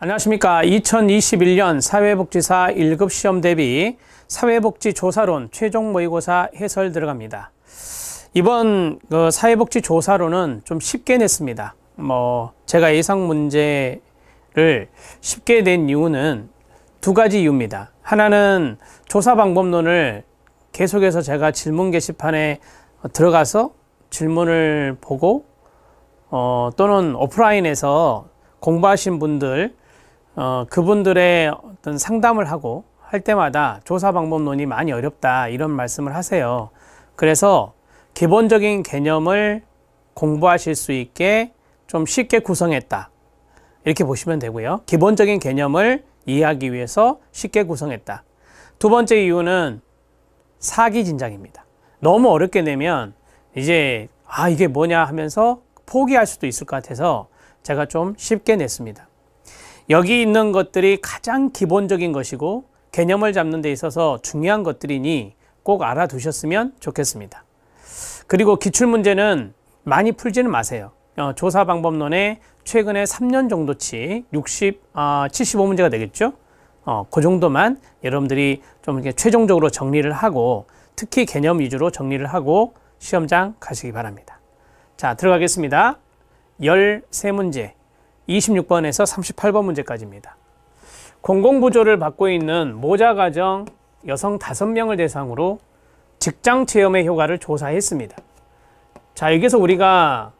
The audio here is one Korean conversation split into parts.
안녕하십니까. 2021년 사회복지사 1급 시험 대비 사회복지조사론 최종 모의고사 해설 들어갑니다. 이번 그 사회복지조사론은 좀 쉽게 냈습니다. 뭐 제가 예상 문제를 쉽게 낸 이유는 두 가지 이유입니다. 하나는 조사 방법론을 계속해서 제가 질문 게시판에 들어가서 질문을 보고 어, 또는 오프라인에서 공부하신 분들 어, 그분들의 어떤 상담을 하고 할 때마다 조사 방법론이 많이 어렵다 이런 말씀을 하세요. 그래서 기본적인 개념을 공부하실 수 있게 좀 쉽게 구성했다. 이렇게 보시면 되고요. 기본적인 개념을 이해하기 위해서 쉽게 구성했다. 두 번째 이유는 사기 진작입니다. 너무 어렵게 내면 이제 아 이게 뭐냐 하면서 포기할 수도 있을 것 같아서 제가 좀 쉽게 냈습니다. 여기 있는 것들이 가장 기본적인 것이고 개념을 잡는 데 있어서 중요한 것들이니 꼭 알아두셨으면 좋겠습니다. 그리고 기출문제는 많이 풀지는 마세요. 어, 조사 방법론에 최근에 3년 정도치 60, 아, 75문제가 되겠죠? 어, 그 정도만 여러분들이 좀 이렇게 최종적으로 정리를 하고 특히 개념 위주로 정리를 하고 시험장 가시기 바랍니다. 자, 들어가겠습니다. 13문제 26번에서 38번 문제까지입니다. 공공부조를 받고 있는 모자가정 여성 5명을 대상으로 직장 체험의 효과를 조사했습니다. 자, 여기서 우리가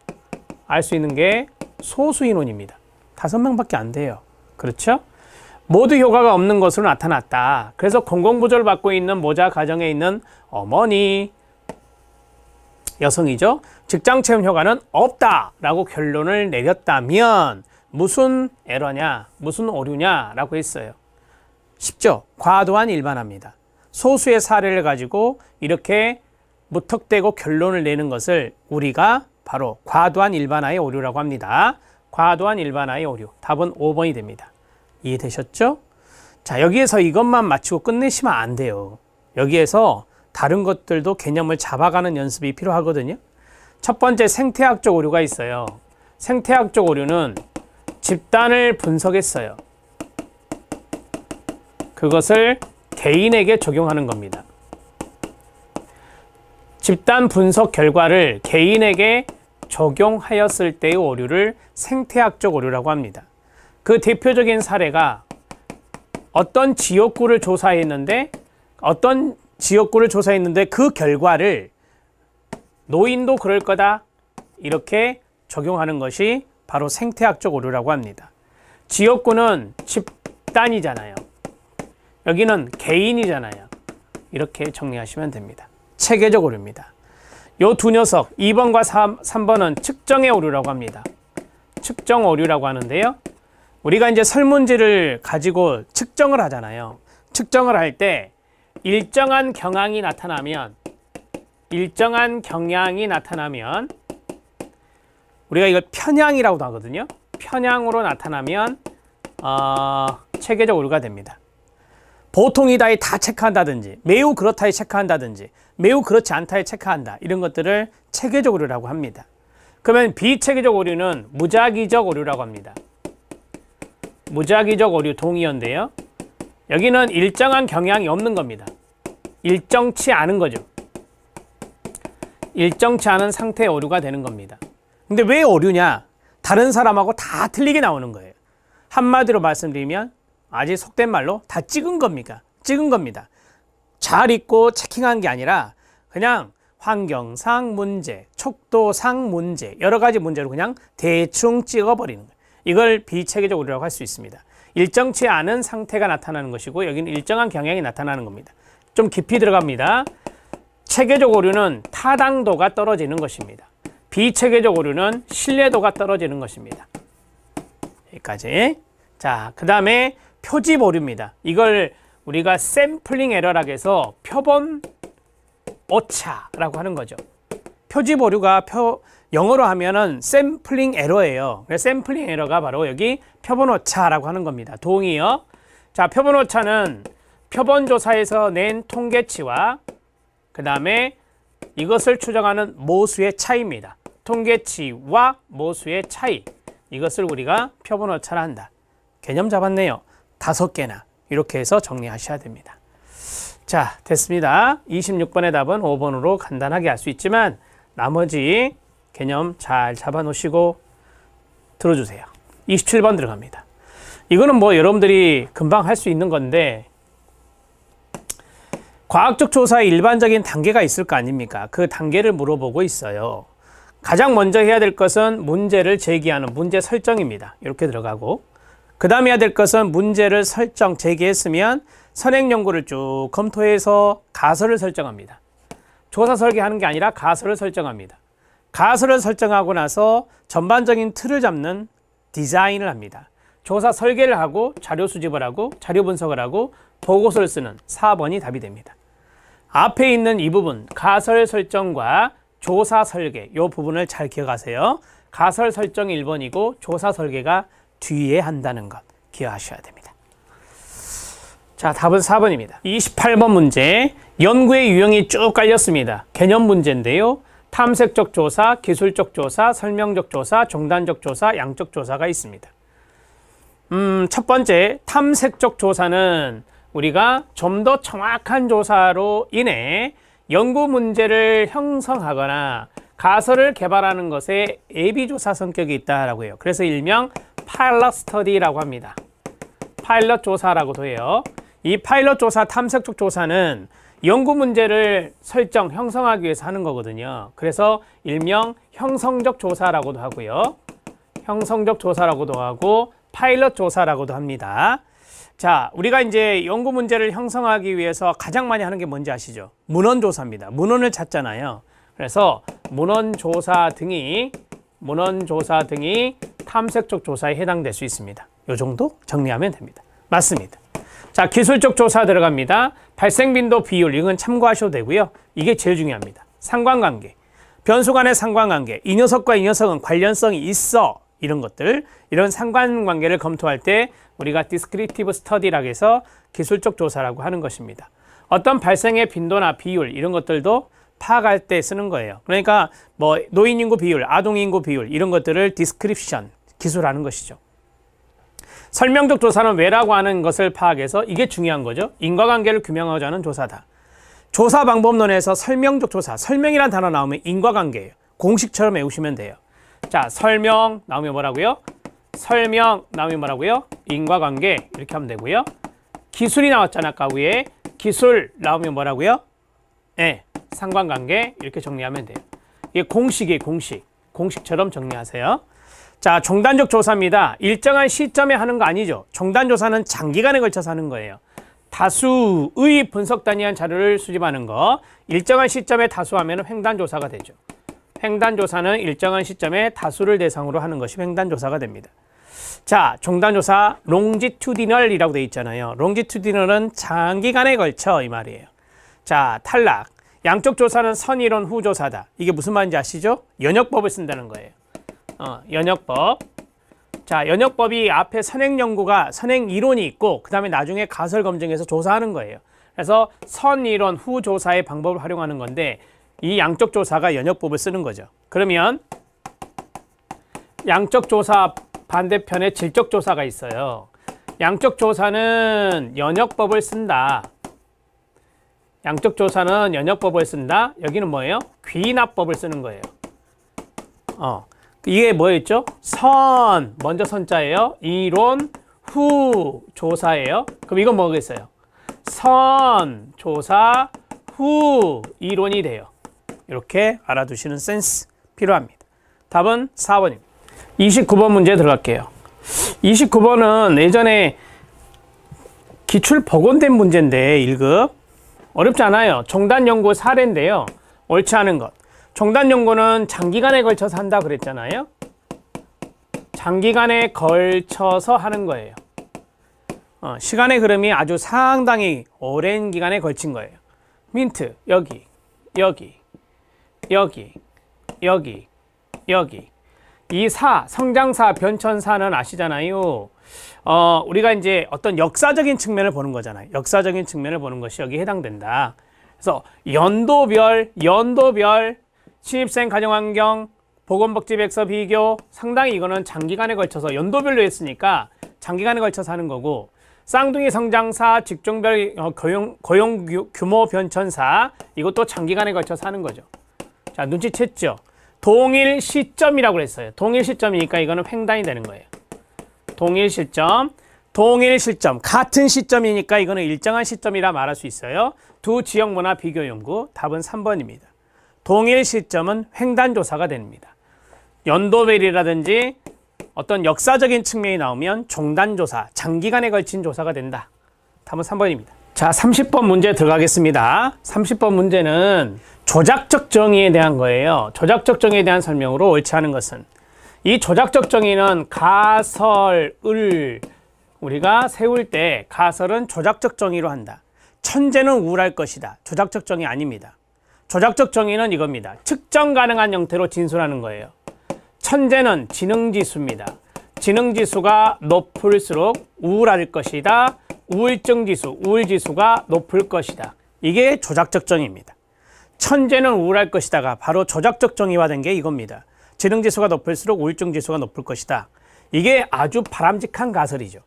알 수 있는 게 소수인원입니다. 5명밖에 안 돼요. 그렇죠? 모두 효과가 없는 것으로 나타났다. 그래서 공공부조를 받고 있는 모자 가정에 있는 어머니, 여성이죠. 직장 체험 효과는 없다라고 결론을 내렸다면 무슨 에러냐, 무슨 오류냐라고 했어요. 쉽죠? 과도한 일반화입니다. 소수의 사례를 가지고 이렇게 무턱대고 결론을 내는 것을 우리가 바로 과도한 일반화의 오류라고 합니다. 과도한 일반화의 오류. 답은 5번이 됩니다. 이해되셨죠? 자, 여기에서 이것만 마치고 끝내시면 안 돼요. 여기에서 다른 것들도 개념을 잡아가는 연습이 필요하거든요. 첫 번째 생태학적 오류가 있어요. 생태학적 오류는 집단을 분석했어요. 그것을 개인에게 적용하는 겁니다. 집단 분석 결과를 개인에게 적용하였을 때의 오류를 생태학적 오류라고 합니다. 그 대표적인 사례가 어떤 지역구를 조사했는데 어떤 지역구를 조사했는데 그 결과를 노인도 그럴 거다 이렇게 적용하는 것이 바로 생태학적 오류라고 합니다. 지역구는 집단이잖아요. 여기는 개인이잖아요. 이렇게 정리하시면 됩니다. 체계적 오류입니다. 요 두 녀석 2번과 3, 3번은 측정의 오류라고 합니다. 측정 오류라고 하는데요. 우리가 이제 설문지를 가지고 측정을 하잖아요. 측정을 할 때 일정한 경향이 나타나면 일정한 경향이 나타나면 우리가 이걸 편향이라고도 하거든요. 편향으로 나타나면 어, 체계적 오류가 됩니다. 보통이다에 다 체크한다든지 매우 그렇다에 체크한다든지 매우 그렇지 않다에 체크한다 이런 것들을 체계적 오류라고 합니다. 그러면 비체계적 오류는 무작위적 오류라고 합니다. 무작위적 오류 동의어인데요. 여기는 일정한 경향이 없는 겁니다. 일정치 않은 거죠. 일정치 않은 상태의 오류가 되는 겁니다. 근데 왜 오류냐? 다른 사람하고 다 틀리게 나오는 거예요. 한마디로 말씀드리면 아직 속된 말로 다 찍은 겁니까? 찍은 겁니다. 잘 읽고 체킹한 게 아니라 그냥 환경상 문제, 척도상 문제, 여러 가지 문제로 그냥 대충 찍어버리는 거예요. 이걸 비체계적 오류라고 할 수 있습니다. 일정치 않은 상태가 나타나는 것이고 여기는 일정한 경향이 나타나는 겁니다. 좀 깊이 들어갑니다. 체계적 오류는 타당도가 떨어지는 것입니다. 비체계적 오류는 신뢰도가 떨어지는 것입니다. 여기까지. 자, 그 다음에 표집 오류입니다. 이걸 우리가 샘플링 에러라고 해서 표본 오차라고 하는 거죠. 표집 오류가 표, 영어로 하면은 샘플링 에러예요. 샘플링 에러가 바로 여기 표본 오차라고 하는 겁니다. 동의요. 자, 표본 오차는 표본 조사에서 낸 통계치와 그 다음에 이것을 추정하는 모수의 차이입니다. 통계치와 모수의 차이 이것을 우리가 표본오차라 한다. 개념 잡았네요. 다섯 개나 이렇게 해서 정리하셔야 됩니다. 자 됐습니다. 26번의 답은 5번으로 간단하게 알 수 있지만 나머지 개념 잘 잡아놓으시고 들어주세요. 27번 들어갑니다. 이거는 뭐 여러분들이 금방 할 수 있는 건데 과학적 조사의 일반적인 단계가 있을 거 아닙니까? 그 단계를 물어보고 있어요. 가장 먼저 해야 될 것은 문제를 제기하는 문제 설정입니다. 이렇게 들어가고 그 다음에 해야 될 것은 문제를 설정, 제기했으면 선행 연구를 쭉 검토해서 가설을 설정합니다. 조사 설계하는 게 아니라 가설을 설정합니다. 가설을 설정하고 나서 전반적인 틀을 잡는 디자인을 합니다. 조사 설계를 하고 자료 수집을 하고 자료 분석을 하고 보고서를 쓰는 4번이 답이 됩니다. 앞에 있는 이 부분 가설 설정과 조사 설계 이 부분을 잘 기억하세요. 가설 설정 1번이고 조사 설계가 뒤에 한다는 것 기억하셔야 됩니다. 자, 답은 4번입니다. 28번 문제. 연구의 유형이 쭉 깔렸습니다. 개념 문제인데요. 탐색적 조사, 기술적 조사, 설명적 조사, 종단적 조사, 양적 조사가 있습니다. 음, 첫 번째, 탐색적 조사는 우리가 좀 더 정확한 조사로 인해 연구 문제를 형성하거나 가설을 개발하는 것에 예비조사 성격이 있다라고 해요. 그래서 일명 파일럿 스터디라고 합니다. 파일럿 조사라고도 해요. 이 파일럿 조사, 탐색적 조사는 연구 문제를 설정, 형성하기 위해서 하는 거거든요. 그래서 일명 형성적 조사라고도 하고요. 형성적 조사라고도 하고 파일럿 조사라고도 합니다. 자, 우리가 이제 연구 문제를 형성하기 위해서 가장 많이 하는 게 뭔지 아시죠? 문헌 조사입니다. 문헌을 찾잖아요. 그래서 문헌 조사 등이 문헌 조사 등이 탐색적 조사에 해당될 수 있습니다. 요 정도 정리하면 됩니다. 맞습니다. 자, 기술적 조사 들어갑니다. 발생 빈도 비율 이건 참고하셔도 되고요. 이게 제일 중요합니다. 상관관계. 변수 간의 상관관계. 이 녀석과 이 녀석은 관련성이 있어. 이런 것들 이런 상관관계를 검토할 때 우리가 디스크립티브 스터디라고 해서 기술적 조사라고 하는 것입니다. 어떤 발생의 빈도나 비율 이런 것들도 파악할 때 쓰는 거예요. 그러니까 뭐 노인 인구 비율, 아동 인구 비율 이런 것들을 디스크립션 기술하는 것이죠. 설명적 조사는 왜라고 하는 것을 파악해서 이게 중요한 거죠. 인과관계를 규명하자는 조사다. 조사 방법론에서 설명적 조사, 설명이란 단어 나오면 인과관계예요. 공식처럼 외우시면 돼요. 자, 설명 나오면 뭐라고요? 설명 나오면 뭐라고요? 인과관계 이렇게 하면 되고요. 기술이 나왔잖아, 아까 위에. 기술 나오면 뭐라고요? 예, 네, 상관관계 이렇게 정리하면 돼요. 이게 공식이에요, 공식. 공식처럼 정리하세요. 자, 종단적 조사입니다. 일정한 시점에 하는 거 아니죠. 종단 조사는 장기간에 걸쳐서 하는 거예요. 다수의 분석 단위한 자료를 수집하는 거. 일정한 시점에 다수하면 횡단 조사가 되죠. 횡단조사는 일정한 시점에 다수를 대상으로 하는 것이 횡단조사가 됩니다. 자, 종단조사 롱지투디널이라고 돼 있잖아요. 롱지투디널은 장기간에 걸쳐 이 말이에요. 자, 탈락. 양쪽 조사는 선이론 후조사다. 이게 무슨 말인지 아시죠? 연역법을 쓴다는 거예요. 어, 연역법. 자, 연역법이 앞에 선행 연구가 선행 이론이 있고 그다음에 나중에 가설 검증에서 조사하는 거예요. 그래서 선이론 후조사의 방법을 활용하는 건데 이 양적 조사가 연역법을 쓰는 거죠. 그러면 양적 조사 반대편에 질적 조사가 있어요. 양적 조사는 연역법을 쓴다. 양적 조사는 연역법을 쓴다. 여기는 뭐예요? 귀납법을 쓰는 거예요. 어. 이게 뭐였죠? 선. 먼저 선자예요. 이론 후 조사예요. 그럼 이건 뭐겠어요? 선, 조사, 후 이론이 돼요. 이렇게 알아두시는 센스 필요합니다. 답은 4번입니다. 29번 문제 들어갈게요. 29번은 예전에 기출 복원된 문제인데 1급 어렵지 않아요. 정단 연구 사례인데요. 옳지 않은 것. 정단 연구는 장기간에 걸쳐서 한다 그랬잖아요. 장기간에 걸쳐서 하는 거예요. 어, 시간의 흐름이 아주 상당히 오랜 기간에 걸친 거예요. 민트 여기 여기 여기, 여기, 여기. 이 사, 성장사, 변천사는 아시잖아요. 어, 우리가 이제 어떤 역사적인 측면을 보는 거잖아요. 역사적인 측면을 보는 것이 여기 해당된다. 그래서 연도별, 연도별, 신입생 가정환경, 보건복지백서 비교, 상당히 이거는 장기간에 걸쳐서 연도별로 했으니까 장기간에 걸쳐서 하는 거고 쌍둥이 성장사, 직종별 어, 고용, 고용 규모 변천사 이것도 장기간에 걸쳐서 하는 거죠. 자, 눈치챘죠? 동일 시점이라고 그어요 동일 시점이니까 이거는 횡단이 되는 거예요. 동일 시점. 동일 시점, 같은 시점이니까 이거는 일정한 시점이라 말할 수 있어요. 두 지역 문화 비교 연구, 답은 3번입니다. 동일 시점은 횡단조사가 됩니다. 연도별이라든지 어떤 역사적인 측면이 나오면 종단조사, 장기간에 걸친 조사가 된다. 답은 3번입니다. 자 30번 문제 들어가겠습니다 30번 문제는 조작적 정의에 대한 거예요 조작적 정의에 대한 설명으로 옳지 않은 것은 이 조작적 정의는 가설을 우리가 세울 때 가설은 조작적 정의로 한다 천재는 우울할 것이다 조작적 정의 아닙니다 조작적 정의는 이겁니다 측정 가능한 형태로 진술하는 거예요 천재는 지능지수입니다 지능지수가 높을수록 우울할 것이다 우울증 지수, 우울 지수가 높을 것이다. 이게 조작적 정입니다 천재는 우울할 것이다가 바로 조작적 정이화된게 이겁니다. 지능 지수가 높을수록 우울증 지수가 높을 것이다. 이게 아주 바람직한 가설이죠.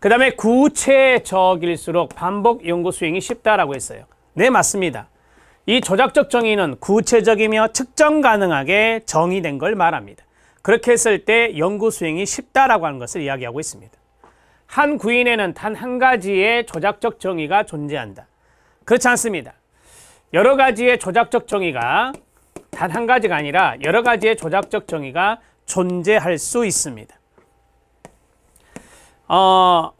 그 다음에 구체적일수록 반복 연구 수행이 쉽다라고 했어요. 네, 맞습니다. 이 조작적 정의는 구체적이며 측정 가능하게 정의된 걸 말합니다. 그렇게 했을 때 연구 수행이 쉽다라고 하는 것을 이야기하고 있습니다. 한 구인에는 단 한 가지의 조작적 정의가 존재한다. 그렇지 않습니다. 여러 가지의 조작적 정의가 단 한 가지가 아니라 여러 가지의 조작적 정의가 존재할 수 있습니다. 어,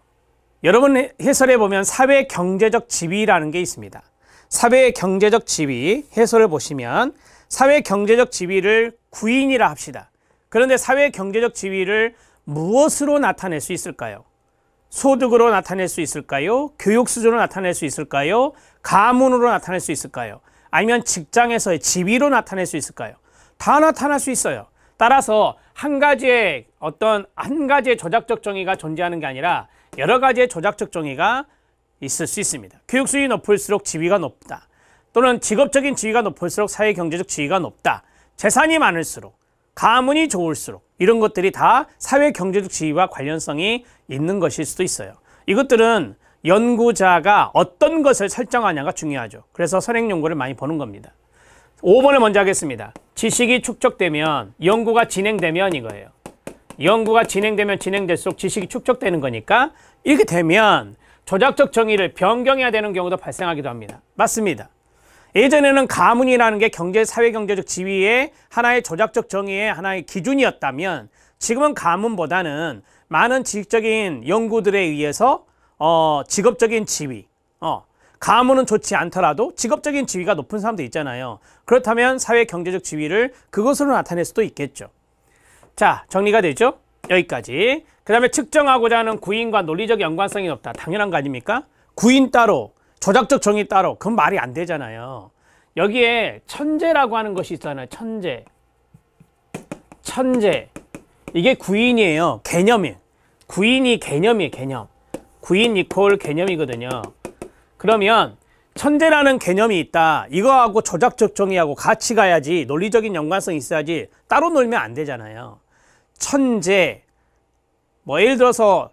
여러분 해설해 보면 사회 경제적 지위라는 게 있습니다. 사회 경제적 지위 해설을 보시면 사회 경제적 지위를 구인이라 합시다. 그런데 사회 경제적 지위를 무엇으로 나타낼 수 있을까요? 소득으로 나타낼 수 있을까요? 교육 수준으로 나타낼 수 있을까요? 가문으로 나타낼 수 있을까요? 아니면 직장에서의 지위로 나타낼 수 있을까요? 다 나타날 수 있어요. 따라서 한 가지의 어떤 한 가지의 조작적 정의가 존재하는 게 아니라 여러 가지의 조작적 정의가 있을 수 있습니다. 교육 수준이 높을수록 지위가 높다. 또는 직업적인 지위가 높을수록 사회 경제적 지위가 높다. 재산이 많을수록 가문이 좋을수록 이런 것들이 다 사회 경제적 지위와 관련성이 있는 것일 수도 있어요. 이것들은 연구자가 어떤 것을 설정하냐가 중요하죠. 그래서 선행 연구를 많이 보는 겁니다. 5번을 먼저 하겠습니다. 지식이 축적되면 연구가 진행되면 이거예요. 연구가 진행되면 진행될수록 지식이 축적되는 거니까 이렇게 되면 조작적 정의를 변경해야 되는 경우도 발생하기도 합니다. 맞습니다. 예전에는 가문이라는 게 경제, 사회 경제적 지위의 하나의 조작적 정의의 하나의 기준이었다면 지금은 가문보다는 많은 지식적인 연구들에 의해서 어, 직업적인 지위, 어, 가문은 좋지 않더라도 직업적인 지위가 높은 사람도 있잖아요. 그렇다면 사회 경제적 지위를 그것으로 나타낼 수도 있겠죠. 자, 정리가 되죠? 여기까지. 그 다음에 측정하고자 하는 구인과 논리적 연관성이 높다. 당연한 거 아닙니까? 구인 따로, 조작적 정의 따로 그건 말이 안 되잖아요 여기에 천재라고 하는 것이 있잖아요 천재 천재 이게 구인이에요 개념이 구인이 개념이에요 개념 구인 이퀄 개념이거든요 그러면 천재라는 개념이 있다 이거하고 조작적 정의하고 같이 가야지 논리적인 연관성이 있어야지 따로 놀면 안 되잖아요 천재 뭐 예를 들어서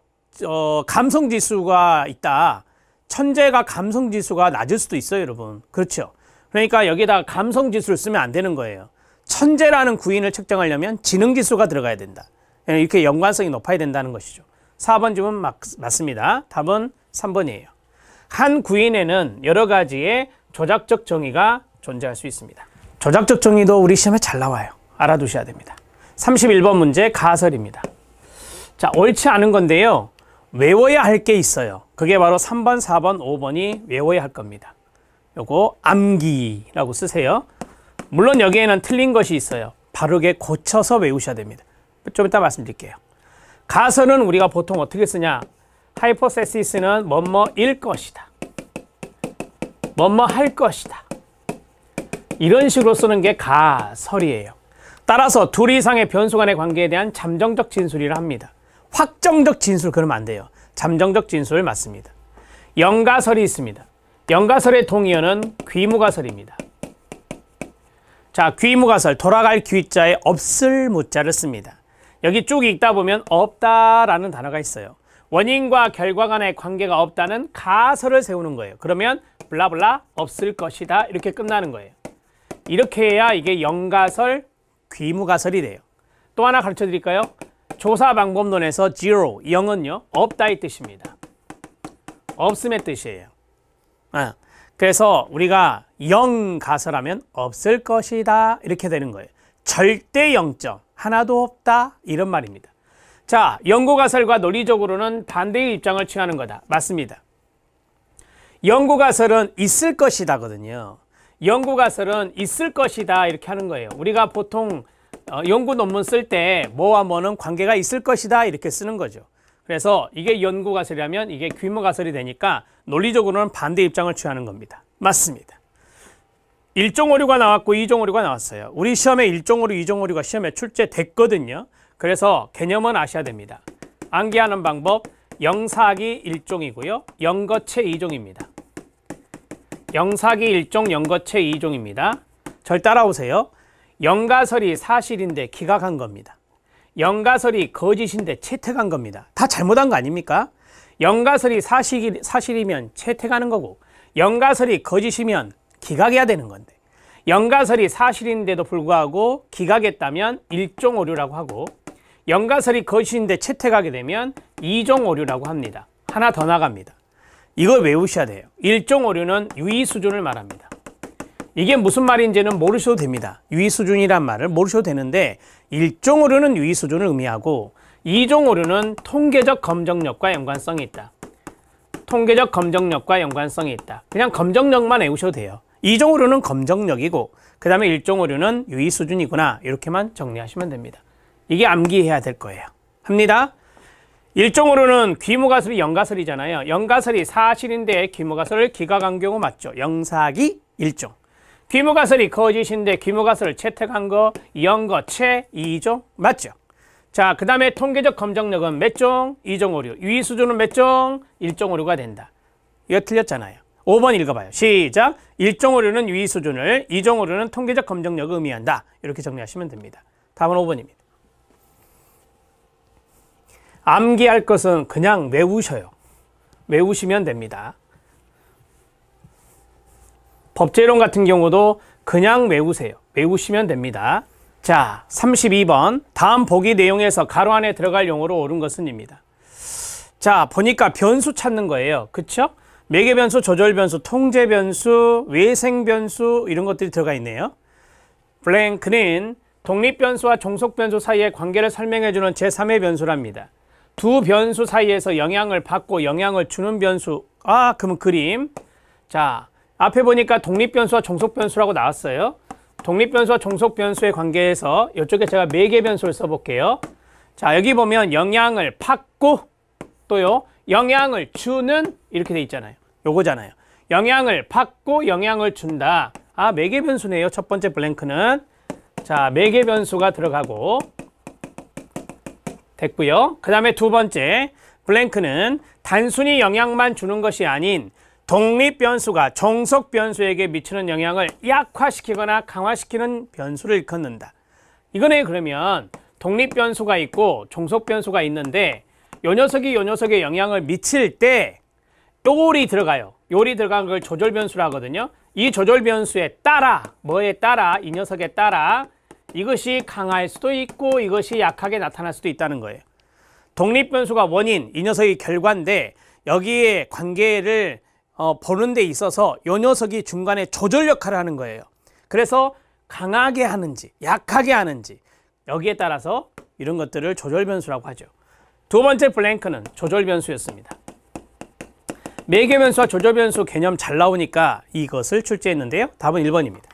어, 감성지수가 있다 천재가 감성 지수가 낮을 수도 있어요, 여러분. 그렇죠? 그러니까 여기에다 감성 지수를 쓰면 안 되는 거예요. 천재라는 구인을 측정하려면 지능 지수가 들어가야 된다. 예, 이렇게 연관성이 높아야 된다는 것이죠. 4번 질문 맞습니다. 답은 3번이에요. 한 구인에는 여러 가지의 조작적 정의가 존재할 수 있습니다. 조작적 정의도 우리 시험에 잘 나와요. 알아두셔야 됩니다. 31번 문제 가설입니다. 자, 옳지 않은 건데요. 외워야 할 게 있어요. 그게 바로 3번, 4번, 5번이 외워야 할 겁니다. 요거 암기라고 쓰세요. 물론 여기에는 틀린 것이 있어요. 바르게 고쳐서 외우셔야 됩니다. 좀 이따 말씀드릴게요. 가서는 우리가 보통 어떻게 쓰냐? 하이포세시스는 뭐뭐일 것이다. 뭐뭐 할 것이다. 이런 식으로 쓰는 게 가설이에요. 따라서 둘 이상의 변수 간의 관계에 대한 잠정적 진술이라 합니다. 확정적 진술 그러면 안 돼요. 잠정적 진술 맞습니다. 영가설이 있습니다. 영가설의 동의어는 귀무가설입니다. 자, 귀무가설 돌아갈 귀자에 없을 무자를 씁니다. 여기 쭉 읽다 보면 없다라는 단어가 있어요. 원인과 결과 간의 관계가 없다는 가설을 세우는 거예요. 그러면 블라블라 없을 것이다 이렇게 끝나는 거예요. 이렇게 해야 이게 영가설, 귀무가설이 돼요. 또 하나 가르쳐 드릴까요? 조사 방법론에서 zero, 0은요. 없다의 뜻입니다. 없음의 뜻이에요. 아, 그래서 우리가 0 가설하면 없을 것이다 이렇게 되는 거예요. 절대 0점, 하나도 없다 이런 말입니다. 자, 연구 가설과 논리적으로는 반대의 입장을 취하는 거다. 맞습니다. 연구 가설은 있을 것이다거든요. 연구 가설은 있을 것이다 이렇게 하는 거예요. 우리가 보통 어, 연구 논문 쓸 때 뭐와 뭐는 관계가 있을 것이다 이렇게 쓰는 거죠. 그래서 이게 연구 가설이라면 이게 규모 가설이 되니까 논리적으로는 반대 입장을 취하는 겁니다. 맞습니다. 일종 오류가 나왔고 이종 오류가 나왔어요. 우리 시험에 일종 오류, 이종 오류가 시험에 출제됐거든요. 그래서 개념은 아셔야 됩니다. 암기하는 방법 영사기 1종이고요. 영거체 2종입니다. 영사기 1종, 영거체 2종입니다. 절 따라오세요. 영가설이 사실인데 기각한 겁니다. 영가설이 거짓인데 채택한 겁니다. 다 잘못한 거 아닙니까? 영가설이 사실, 사실이면 채택하는 거고 영가설이 거짓이면 기각해야 되는 건데 영가설이 사실인데도 불구하고 기각했다면 일종 오류라고 하고 영가설이 거짓인데 채택하게 되면 이종 오류라고 합니다. 하나 더 나갑니다. 이걸 외우셔야 돼요. 일종 오류는 유의 수준을 말합니다. 이게 무슨 말인지는 모르셔도 됩니다. 유의 수준이란 말을 모르셔도 되는데 일종 오류는 유의 수준을 의미하고 이종 오류는 통계적 검정력과 연관성이 있다. 통계적 검정력과 연관성이 있다. 그냥 검정력만 외우셔도 돼요. 이종 오류는 검정력이고 그 다음에 일종 오류는 유의 수준이구나 이렇게만 정리하시면 됩니다. 이게 암기해야 될 거예요. 합니다. 일종으로는 귀모가설이 연가설이잖아요. 연가설이 사실인데 귀모가설을 기가간경우 맞죠. 영사기 일종. 귀무가설이 거짓인데 귀무가설을 채택한 거, 연거, 채, 2종 맞죠? 자, 그 다음에 통계적 검정력은 몇 종? 2.56. 유의 수준은 몇 종? 1.56가 된다. 이거 틀렸잖아요. 5번 읽어봐요. 시작. 1.56는 유 수준을, 2.56는 통계적 검정력을 의미한다. 이렇게 정리하시면 됩니다. 답은 5번입니다. 암기할 것은 그냥 외우셔요. 외우시면 됩니다. 법제론 같은 경우도 그냥 외우세요. 외우시면 됩니다. 자, 32번 다음 보기 내용에서 가로 안에 들어갈 용어로 옳은 것은 입니다. 자, 보니까 변수 찾는 거예요. 그쵸? 매개변수, 조절변수, 통제변수, 외생변수 이런 것들이 들어가 있네요. 블랭크는 독립변수와 종속변수 사이의 관계를 설명해주는 제3의 변수랍니다. 두 변수 사이에서 영향을 받고 영향을 주는 변수 아그럼 그림 자 앞에 보니까 독립변수와 종속변수라고 나왔어요. 독립변수와 종속변수의 관계에서 이쪽에 제가 매개 네 변수를 써볼게요. 자 여기 보면 영향을 받고 또요 영향을 주는 이렇게 돼 있잖아요. 요거잖아요. 영향을 받고 영향을 준다. 아 매개 네 변수네요. 첫 번째 블랭크는 자 매개 네 변수가 들어가고 됐고요. 그 다음에 두 번째 블랭크는 단순히 영향만 주는 것이 아닌 독립 변수가 종속 변수에게 미치는 영향을 약화시키거나 강화시키는 변수를 일는다 이거는 그러면 독립 변수가 있고 종속 변수가 있는데 요 녀석이 요 녀석에 영향을 미칠 때 요리 들어가요. 요리 들어간 걸 조절 변수라 하거든요. 이 조절 변수에 따라 뭐에 따라 이 녀석에 따라 이것이 강할 수도 있고 이것이 약하게 나타날 수도 있다는 거예요. 독립 변수가 원인, 이 녀석이 결과인데 여기에 관계를 어, 보는 데 있어서 요 녀석이 중간에 조절 역할을 하는 거예요. 그래서 강하게 하는지 약하게 하는지 여기에 따라서 이런 것들을 조절 변수라고 하죠. 두 번째 블랭크는 조절 변수였습니다. 매개 변수와 조절 변수 개념 잘 나오니까 이것을 출제했는데요. 답은 1번입니다.